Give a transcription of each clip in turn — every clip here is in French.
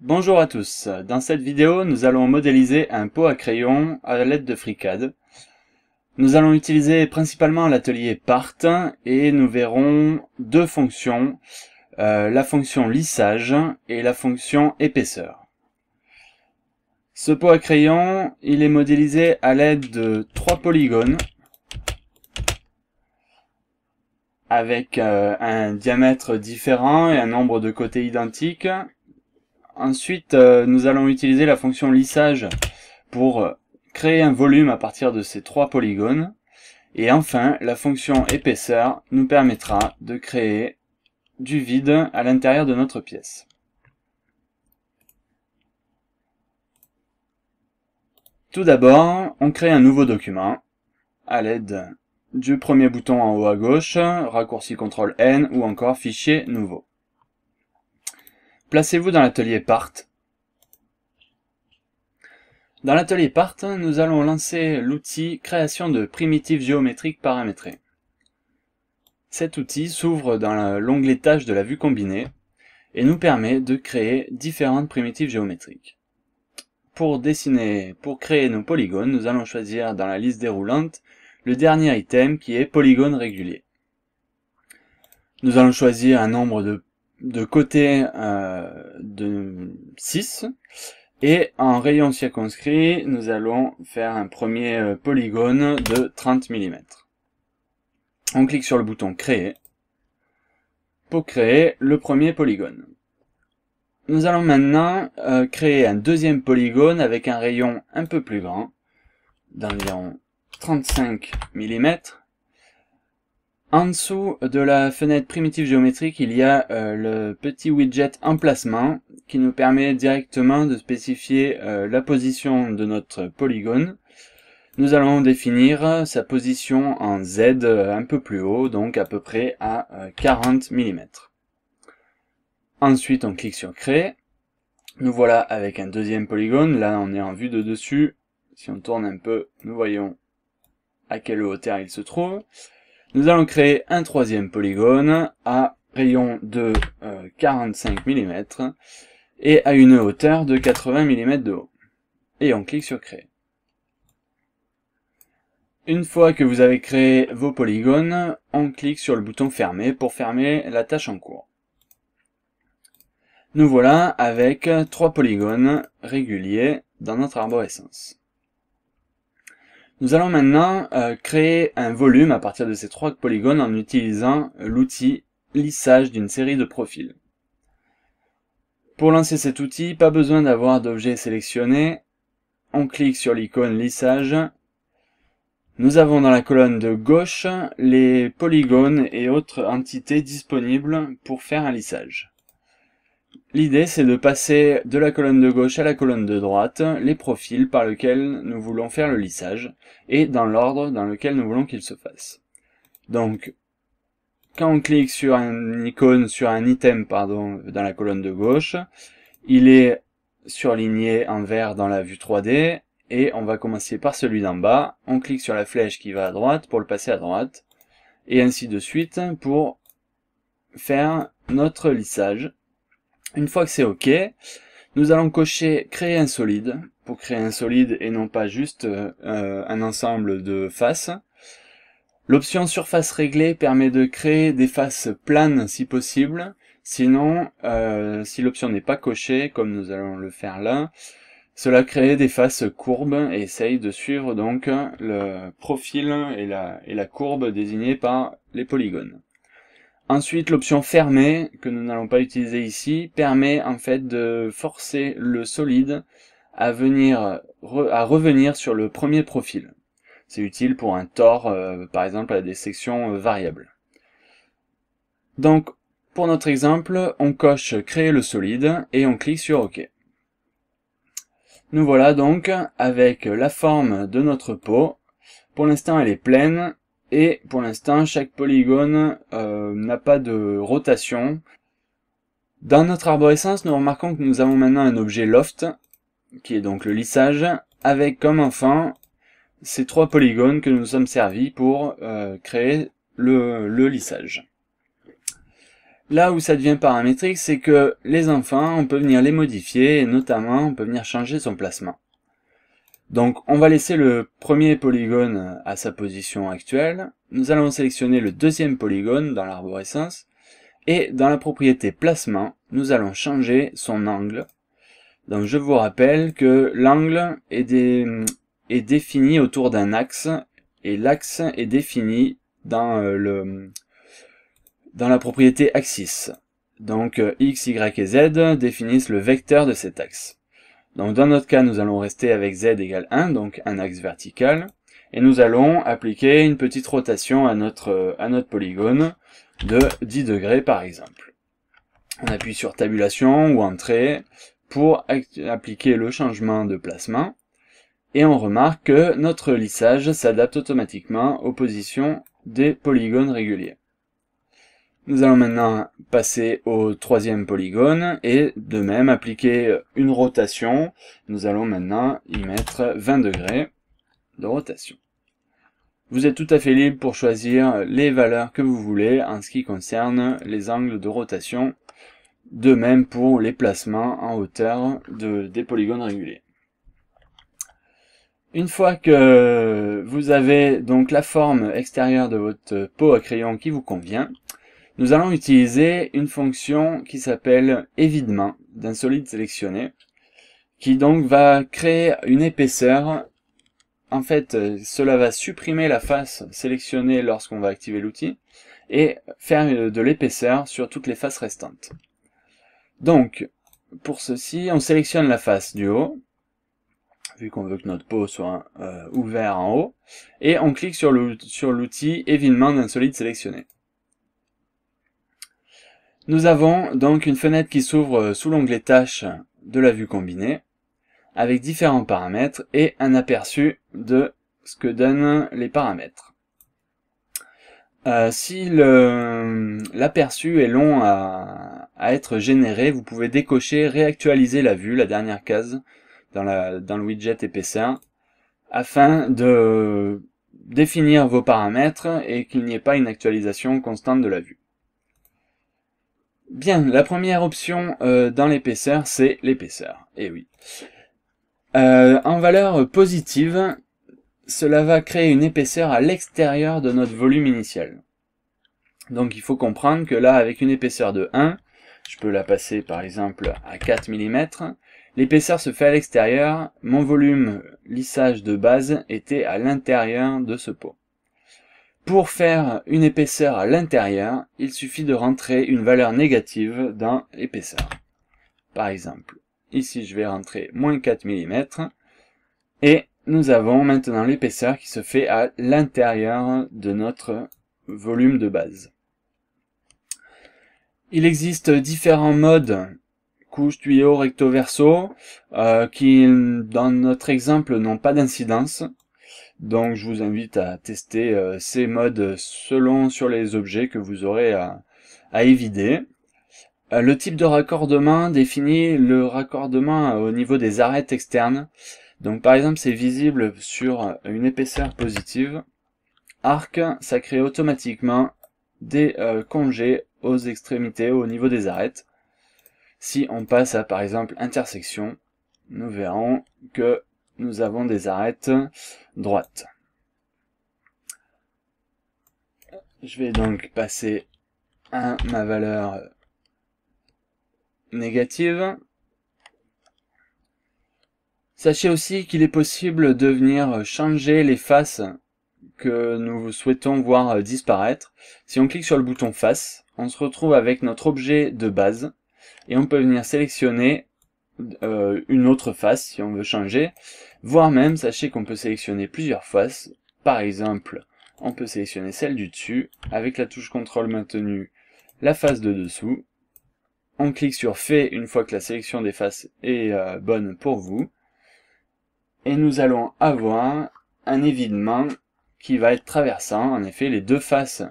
Bonjour à tous, dans cette vidéo nous allons modéliser un pot à crayon à l'aide de FreeCAD. Nous allons utiliser principalement l'atelier Part et nous verrons deux fonctions euh, la fonction lissage et la fonction épaisseur. Ce pot à crayon, il est modélisé à l'aide de trois polygones avec euh, un diamètre différent et un nombre de côtés identiques. Ensuite, euh, nous allons utiliser la fonction lissage pour créer un volume à partir de ces trois polygones. Et enfin, la fonction épaisseur nous permettra de créer du vide à l'intérieur de notre pièce. Tout d'abord, on crée un nouveau document à l'aide du premier bouton en haut à gauche, raccourci CTRL N ou encore Fichier nouveau. Placez-vous dans l'atelier Part. Dans l'atelier Part, nous allons lancer l'outil Création de primitives géométriques paramétrées. Cet outil s'ouvre dans l'onglet tâches de la vue combinée et nous permet de créer différentes primitives géométriques. Pour dessiner, pour créer nos polygones, nous allons choisir dans la liste déroulante le dernier item qui est polygone régulier. Nous allons choisir un nombre de, côtés euh, de 6 et en rayon circonscrit, nous allons faire un premier euh, polygone de 30 mm. On clique sur le bouton Créer pour créer le premier polygone. Nous allons maintenant euh, créer un deuxième polygone avec un rayon un peu plus grand, d'environ 35 mm. En dessous de la fenêtre primitive géométrique, il y a euh, le petit widget emplacement qui nous permet directement de spécifier euh, la position de notre polygone nous allons définir sa position en Z euh, un peu plus haut, donc à peu près à 40 euh, mm. Ensuite, on clique sur Créer. Nous voilà avec un deuxième polygone. Là, on est en vue de dessus. Si on tourne un peu, nous voyons à quelle hauteur il se trouve. Nous allons créer un troisième polygone à rayon de 45 euh, mm et à une hauteur de 80 mm de haut. Et on clique sur Créer. Une fois que vous avez créé vos polygones, on clique sur le bouton fermer pour fermer la tâche en cours. Nous voilà avec trois polygones réguliers dans notre arborescence. Nous allons maintenant euh, créer un volume à partir de ces trois polygones en utilisant l'outil lissage d'une série de profils. Pour lancer cet outil, pas besoin d'avoir d'objet sélectionné. On clique sur l'icône lissage nous avons dans la colonne de gauche les polygones et autres entités disponibles pour faire un lissage. L'idée c'est de passer de la colonne de gauche à la colonne de droite les profils par lesquels nous voulons faire le lissage et dans l'ordre dans lequel nous voulons qu'il se fasse. Donc quand on clique sur une icône, sur un item pardon, dans la colonne de gauche, il est surligné en vert dans la vue 3D et on va commencer par celui d'en bas. On clique sur la flèche qui va à droite pour le passer à droite et ainsi de suite pour faire notre lissage. Une fois que c'est OK, nous allons cocher créer un solide pour créer un solide et non pas juste euh, un ensemble de faces. L'option surface réglée permet de créer des faces planes si possible. Sinon, euh, si l'option n'est pas cochée, comme nous allons le faire là, cela crée des faces courbes et essaye de suivre donc le profil et la, courbe désignée par les polygones. Ensuite, l'option fermée, que nous n'allons pas utiliser ici, permet en fait de forcer le solide à, venir, à revenir sur le premier profil. C'est utile pour un tort, euh, par exemple, à des sections euh, variables. Donc, pour notre exemple, on coche « Créer le solide » et on clique sur « OK ». Nous voilà donc avec la forme de notre peau. Pour l'instant elle est pleine et pour l'instant chaque polygone euh, n'a pas de rotation. Dans notre arborescence, nous remarquons que nous avons maintenant un objet loft, qui est donc le lissage, avec comme enfin ces trois polygones que nous sommes servis pour euh, créer le lissage. Là où ça devient paramétrique, c'est que les enfants, on peut venir les modifier, et notamment, on peut venir changer son placement. Donc, on va laisser le premier polygone à sa position actuelle. Nous allons sélectionner le deuxième polygone dans l'arborescence. Et dans la propriété placement, nous allons changer son angle. Donc, je vous rappelle que l'angle est, est, défini autour d'un axe. Et l'axe est défini dans euh, le dans la propriété axis. Donc euh, x, y et z définissent le vecteur de cet axe. Donc dans notre cas, nous allons rester avec z égale 1, donc un axe vertical, et nous allons appliquer une petite rotation à notre, à notre polygone de 10 degrés par exemple. On appuie sur tabulation ou entrée pour appliquer le changement de placement, et on remarque que notre lissage s'adapte automatiquement aux positions des polygones réguliers. Nous allons maintenant passer au troisième polygone et de même appliquer une rotation. Nous allons maintenant y mettre 20 degrés de rotation. Vous êtes tout à fait libre pour choisir les valeurs que vous voulez en ce qui concerne les angles de rotation. De même pour les placements en hauteur des polygones réguliers. Une fois que vous avez donc la forme extérieure de votre peau à crayon qui vous convient, nous allons utiliser une fonction qui s'appelle évidement d'un solide sélectionné, qui donc va créer une épaisseur. En fait, euh, cela va supprimer la face sélectionnée lorsqu'on va activer l'outil, et faire euh, de l'épaisseur sur toutes les faces restantes. Donc, pour ceci, on sélectionne la face du haut, vu qu'on veut que notre peau soit ouverte euh, ouvert en haut, et on clique sur l'outil Évidement » d'un solide sélectionné. Nous avons donc une fenêtre qui s'ouvre euh, sous l'onglet tâches de la vue combinée avec différents paramètres et un aperçu de ce que donnent les paramètres. Euh, si l'aperçu est long à, être généré, vous pouvez décocher réactualiser la vue, la dernière case dans, dans le widget épaisseur, afin de définir vos paramètres et qu'il n'y ait pas une actualisation constante de la vue. Bien, la première option euh, dans l'épaisseur, c'est l'épaisseur. eh oui. Euh, en valeur positive, cela va créer une épaisseur à l'extérieur de notre volume initial. Donc il faut comprendre que là, avec une épaisseur de 1, je peux la passer par exemple à 4 mm, l'épaisseur se fait à l'extérieur, mon volume lissage de base était à l'intérieur de ce pot. Pour faire une épaisseur à l'intérieur, il suffit de rentrer une valeur négative dans l'épaisseur. Par exemple, ici je vais rentrer moins 4 mm et nous avons maintenant l'épaisseur qui se fait à l'intérieur de notre volume de base. Il existe différents modes couche, tuyau, recto, verso, euh, qui dans notre exemple n'ont pas d'incidence. Donc je vous invite à tester euh, ces modes selon sur les objets que vous aurez à, évider. Euh, le type de raccordement définit le raccordement au niveau des arêtes externes. Donc par exemple c'est visible sur une épaisseur positive. Arc, ça crée automatiquement des euh, congés aux extrémités au niveau des arêtes. Si on passe à par exemple intersection, nous verrons que nous avons des arêtes droites. Je vais donc passer à ma valeur négative. Sachez aussi qu'il est possible de venir changer les faces que nous souhaitons voir disparaître. Si on clique sur le bouton face, on se retrouve avec notre objet de base et on peut venir sélectionner euh, une autre face si on veut changer, voire même sachez qu'on peut sélectionner plusieurs faces, par exemple on peut sélectionner celle du dessus, avec la touche contrôle maintenue, la face de dessous, on clique sur fait une fois que la sélection des faces est euh, bonne pour vous, et nous allons avoir un évidement qui va être traversant, en effet les deux faces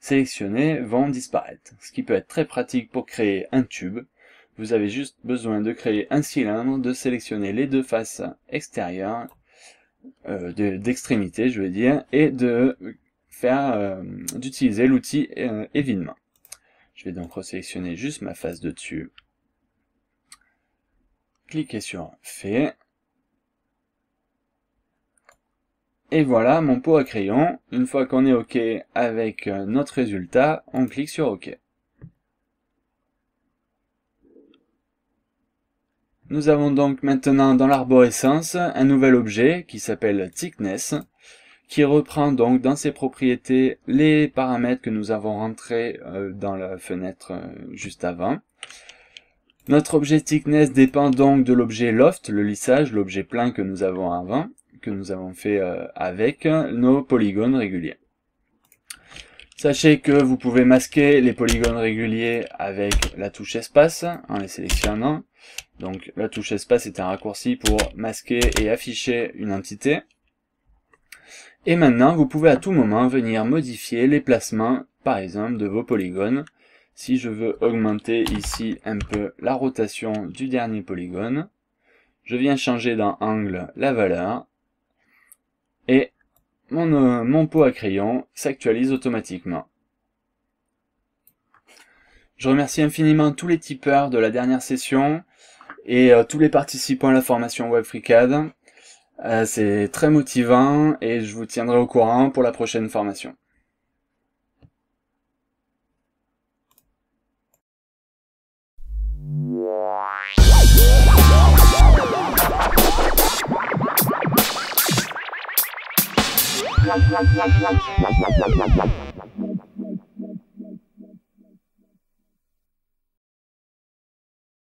sélectionnées vont disparaître, ce qui peut être très pratique pour créer un tube, vous avez juste besoin de créer un cylindre, de sélectionner les deux faces extérieures, euh, d'extrémité je veux dire, et de faire euh, d'utiliser l'outil euh, Je vais donc sélectionner juste ma face de dessus. Cliquez sur fait. Et voilà mon pot à crayon. Une fois qu'on est OK avec euh, notre résultat, on clique sur OK. Nous avons donc maintenant dans l'arborescence un nouvel objet qui s'appelle thickness, qui reprend donc dans ses propriétés les paramètres que nous avons rentrés euh, dans la fenêtre euh, juste avant. Notre objet thickness dépend donc de l'objet loft, le lissage, l'objet plein que nous avons avant, que nous avons fait euh, avec nos polygones réguliers. Sachez que vous pouvez masquer les polygones réguliers avec la touche espace en les sélectionnant donc la touche espace est un raccourci pour masquer et afficher une entité. Et maintenant, vous pouvez à tout moment venir modifier les placements, par exemple, de vos polygones. Si je veux augmenter ici un peu la rotation du dernier polygone, je viens changer dans angle la valeur, et mon, euh, pot à crayon s'actualise automatiquement. Je remercie infiniment tous les tipeurs de la dernière session et euh, tous les participants à la formation WebFreeCAD. Euh, c'est très motivant et je vous tiendrai au courant pour la prochaine formation.